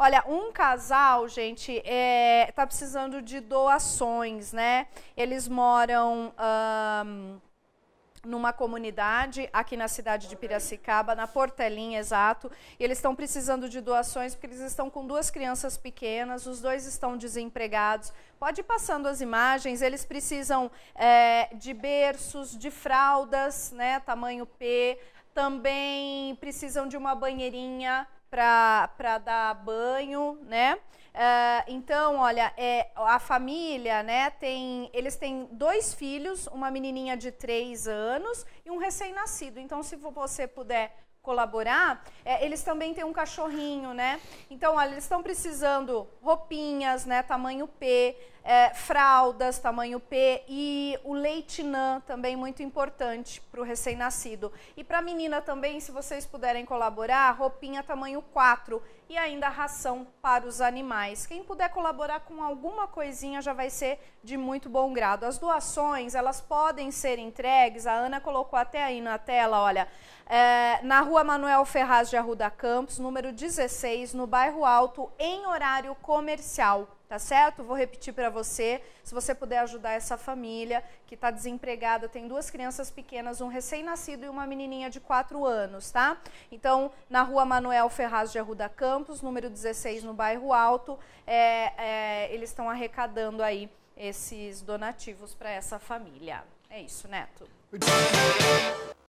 Olha, um casal, gente, é, tá precisando de doações, né? Eles moram. numa comunidade aqui na cidade de Piracicaba, na Portelinha, exato. E eles estão precisando de doações porque eles estão com duas crianças pequenas, os dois estão desempregados. Pode ir passando as imagens, eles precisam é, de berços, de fraldas, né, tamanho P, também precisam de uma banheirinha, para dar banho, né? Uh, então, olha, é, a família, né, tem, eles têm dois filhos, uma menininha de três anos e um recém-nascido. Então, se você puder colaborar, é, eles também têm um cachorrinho, né? Então, olha, eles estão precisando roupinhas, né, tamanho P, é, fraldas tamanho P e o leitinã também muito importante para o recém-nascido. E para a menina também, se vocês puderem colaborar, roupinha tamanho 4 e ainda ração para os animais. Quem puder colaborar com alguma coisinha já vai ser de muito bom grado. As doações, elas podem ser entregues, a Ana colocou até aí na tela, olha, é, na rua Manuel Ferraz de Arruda Campos, número 16, no bairro Alto, em horário comercial tá certo? Vou repetir para você, se você puder ajudar essa família que está desempregada, tem duas crianças pequenas, um recém-nascido e uma menininha de 4 anos, tá? Então, na rua Manuel Ferraz de Arruda Campos, número 16, no bairro Alto, é, é, eles estão arrecadando aí esses donativos para essa família. É isso, Neto.